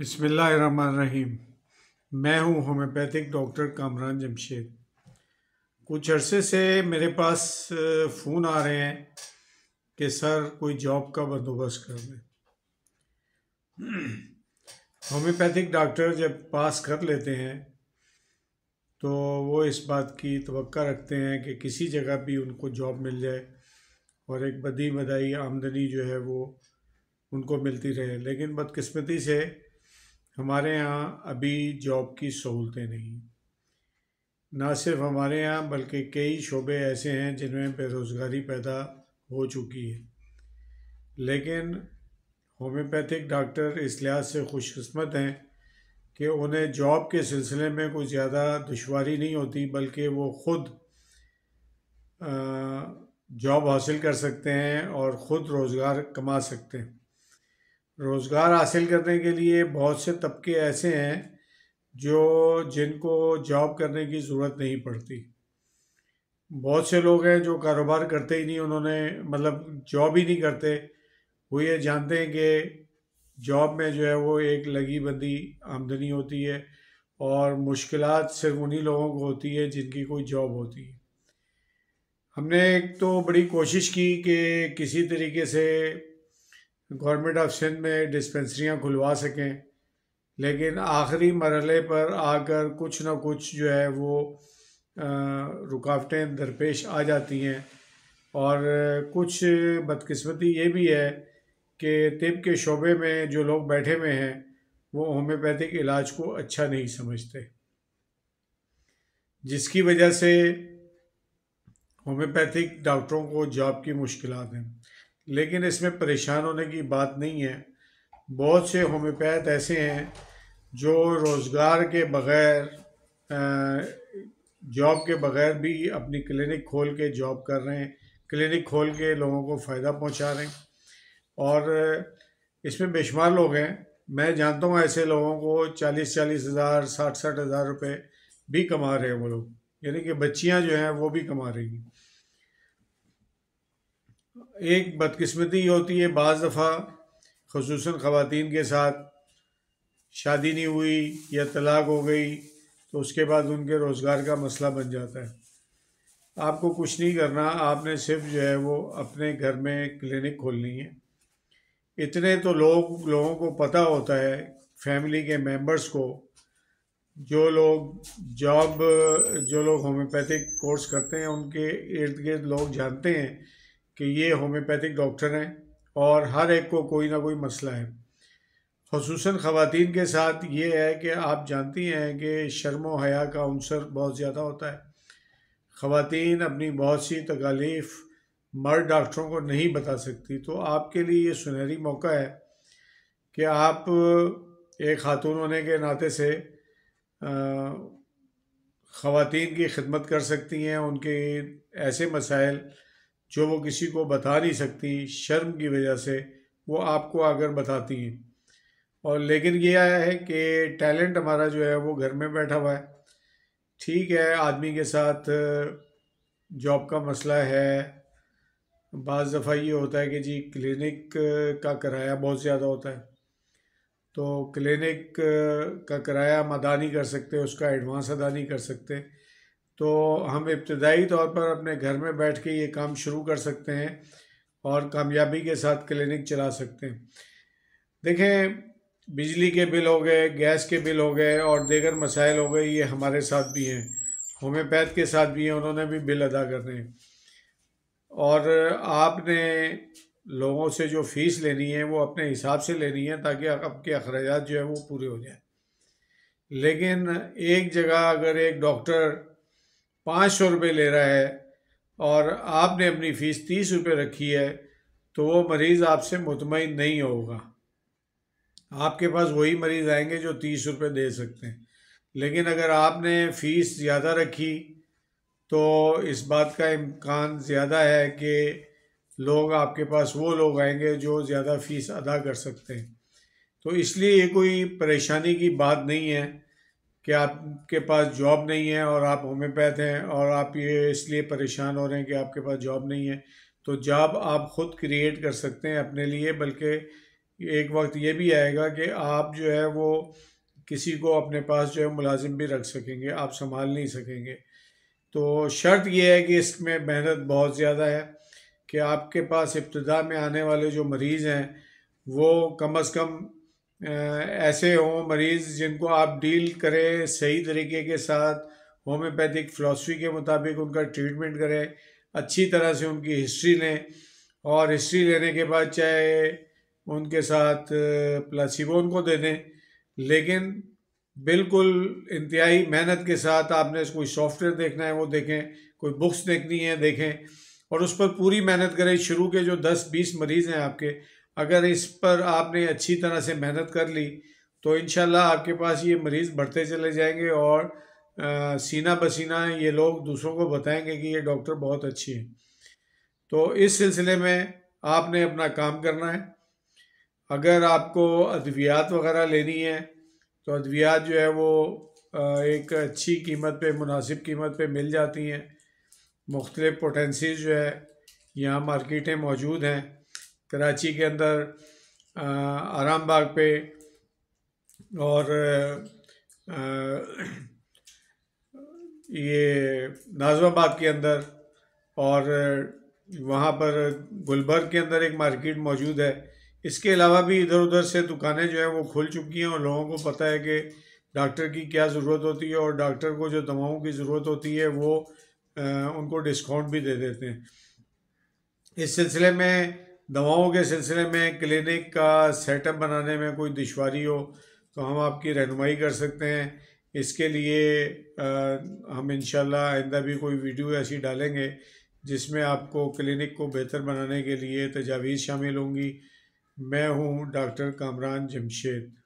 बिसमीम मैं हूं होम्योपैथिक डॉक्टर कामरान जमशेद कुछ अरसे से मेरे पास फ़ोन आ रहे हैं कि सर कोई जॉब का बंदोबस्त कर दें होम्योपैथिक डॉक्टर जब पास कर लेते हैं तो वो इस बात की तवक्का रखते हैं कि किसी जगह भी उनको जॉब मिल जाए और एक बदी बदाई आमदनी जो है वो उनको मिलती रहे लेकिन बदकस्मती से हमारे यहाँ अभी जॉब की सहूलतें नहीं ना सिर्फ हमारे यहाँ बल्कि कई शोबे ऐसे हैं जिनमें बेरोज़गारी पैदा हो चुकी है लेकिन होम्योपैथिक डॉक्टर इस लिहाज से खुशकस्मत हैं कि उन्हें जॉब के सिलसिले में कोई ज़्यादा दुशारी नहीं होती बल्कि वो ख़ुद जॉब हासिल कर सकते हैं और ख़ुद रोज़गार कमा सकते हैं रोज़गार हासिल करने के लिए बहुत से तबके ऐसे हैं जो जिनको जॉब करने की ज़रूरत नहीं पड़ती बहुत से लोग हैं जो कारोबार करते ही नहीं उन्होंने मतलब जॉब ही नहीं करते वो ये जानते हैं कि जॉब में जो है वो एक लगी बंदी आमदनी होती है और मुश्किल सिर्फ उन्हीं लोगों को होती है जिनकी कोई जॉब होती है हमने एक तो बड़ी कोशिश की कि किसी तरीके से गवर्नमेंट ऑफ सिंध में डिस्पेंसरियाँ खुलवा सकें लेकिन आखिरी मरले पर आकर कुछ ना कुछ जो है वो रुकावटें दरपेश आ जाती हैं और कुछ बदकिस्मती ये भी है कि तिब के शोबे में जो लोग बैठे हुए हैं वो होम्योपैथिक इलाज को अच्छा नहीं समझते जिसकी वजह से होम्योपैथिक डॉक्टरों को जॉब की मुश्किल हैं लेकिन इसमें परेशान होने की बात नहीं है बहुत से होम्योपैथ ऐसे हैं जो रोज़गार के बग़ैर जॉब के बग़ैर भी अपनी क्लिनिक खोल के जॉब कर रहे हैं क्लिनिक खोल के लोगों को फ़ायदा पहुंचा रहे हैं और इसमें बेशुमार लोग हैं मैं जानता हूँ ऐसे लोगों को चालीस चालीस हज़ार साठ साठ हज़ार रुपये भी कमा रहे हैं वो लोग यानी कि बच्चियाँ जो हैं वो भी कमा रही हैं एक बदकस्मती होती है बज़ दफ़ा खसूस ख़वान के साथ शादी नहीं हुई या तलाक हो गई तो उसके बाद उनके रोज़गार का मसला बन जाता है आपको कुछ नहीं करना आपने सिर्फ जो है वो अपने घर में क्लिनिक खोलनी है इतने तो लोग लोगों को पता होता है फैमिली के मेंबर्स को जो लोग जॉब जो लोग होम्योपैथिक कोर्स करते हैं उनके इर्द गिर्द लोग जानते हैं कि ये होम्योपैथिक डॉक्टर हैं और हर एक को कोई ना कोई मसला है खसूस ख़वान के साथ ये है कि आप जानती हैं कि शर्म हया का अंसर बहुत ज़्यादा होता है ख़वान अपनी बहुत सी तकालीफ मर्द डॉक्टरों को नहीं बता सकती तो आपके लिए ये सुनहरी मौका है कि आप एक खातून होने के नाते से ख़वान की खिदमत कर सकती हैं उनके ऐसे मसाइल जो वो किसी को बता नहीं सकती शर्म की वजह से वो आपको आकर बताती हैं और लेकिन ये आया है कि टैलेंट हमारा जो है वो घर में बैठा हुआ है ठीक है आदमी के साथ जॉब का मसला है बज़ दफ़ा ये होता है कि जी क्लिनिक का किराया बहुत ज़्यादा होता है तो क्लिनिक का किराया हम अदा नहीं कर सकते उसका एडवांस अदा नहीं कर सकते तो हम इब्तदाई तौर पर अपने घर में बैठ के ये काम शुरू कर सकते हैं और कामयाबी के साथ क्लिनिक चला सकते हैं देखें बिजली के बिल हो गए गैस के बिल हो गए और देगर मसाइल हो गए ये हमारे साथ भी हैं होम्योपैथ के साथ भी हैं उन्होंने भी बिल अदा करने हैं और आपने लोगों से जो फीस लेनी है वो अपने हिसाब से लेनी है ताकि आपके अखराज जो है वो पूरे हो जाए लेकिन एक जगह अगर एक डॉक्टर पाँच सौ रुपये ले रहा है और आपने अपनी फ़ीस तीस रुपये रखी है तो वो मरीज़ आपसे मुतमिन नहीं होगा आपके पास वही मरीज़ आएंगे जो तीस रुपये दे सकते हैं लेकिन अगर आपने फ़ीस ज़्यादा रखी तो इस बात का इम्कान ज़्यादा है कि लोग आपके पास वो लोग आएंगे जो ज़्यादा फ़ीस अदा कर सकते हैं तो इसलिए ये कोई परेशानी की बात नहीं है कि आपके पास जॉब नहीं है और आप होम्योपैथ हैं और आप ये इसलिए परेशान हो रहे हैं कि आपके पास जॉब नहीं है तो जॉब आप खुद क्रिएट कर सकते हैं अपने लिए बल्कि एक वक्त ये भी आएगा कि आप जो है वो किसी को अपने पास जो है मुलाजिम भी रख सकेंगे आप संभाल नहीं सकेंगे तो शर्त यह है कि इसमें मेहनत बहुत ज़्यादा है कि आपके पास इब्तदा में आने वाले जो मरीज़ हैं वो कम अज़ कम ऐसे हों मरीज़ जिनको आप डील करें सही तरीके के साथ होम्योपैथिक फ़िलासफ़ी के मुताबिक उनका ट्रीटमेंट करें अच्छी तरह से उनकी हिस्ट्री लें और हिस्ट्री लेने के बाद चाहे उनके साथ प्लासीबो उनको दे दें लेकिन बिल्कुल इंतहाई मेहनत के साथ आपने कोई सॉफ्टवेयर देखना है वो देखें कोई बुक्स देखनी है देखें और उस पर पूरी मेहनत करें शुरू के जो 10-20 मरीज़ हैं आपके अगर इस पर आपने अच्छी तरह से मेहनत कर ली तो इन आपके पास ये मरीज़ बढ़ते चले जाएंगे और आ, सीना बसीना ये लोग दूसरों को बताएंगे कि ये डॉक्टर बहुत अच्छी है तो इस सिलसिले में आपने अपना काम करना है अगर आपको अद्वियात वगैरह लेनी है तो अद्वियात जो है वो एक अच्छी कीमत पे मुनासिब कीमत पे मिल जाती हैं मुख्तलिफ़ पोटेंसीज जो है यहाँ मार्केटें मौजूद हैं कराची के अंदर आराम बाग पे और ये नाजमाबाद के अंदर और वहाँ पर गुलबर्ग के अंदर एक मार्केट मौजूद है इसके अलावा भी इधर उधर से दुकानें जो है वो खुल चुकी हैं और लोगों को पता है कि डॉक्टर की क्या ज़रूरत होती है और डॉक्टर को जो दवाओं की ज़रूरत होती है वो आ, उनको डिस्काउंट भी दे देते हैं इस सिलसिले में दवाओं के सिलसिले में क्लिनिक का सेटअप बनाने में कोई दुशारी हो तो हम आपकी रहनुमाई कर सकते हैं इसके लिए आ, हम इन आइंदा भी कोई वीडियो ऐसी डालेंगे जिसमें आपको क्लिनिक को बेहतर बनाने के लिए तजावीज़ शामिल होंगी मैं हूँ डॉक्टर कामरान जमशेद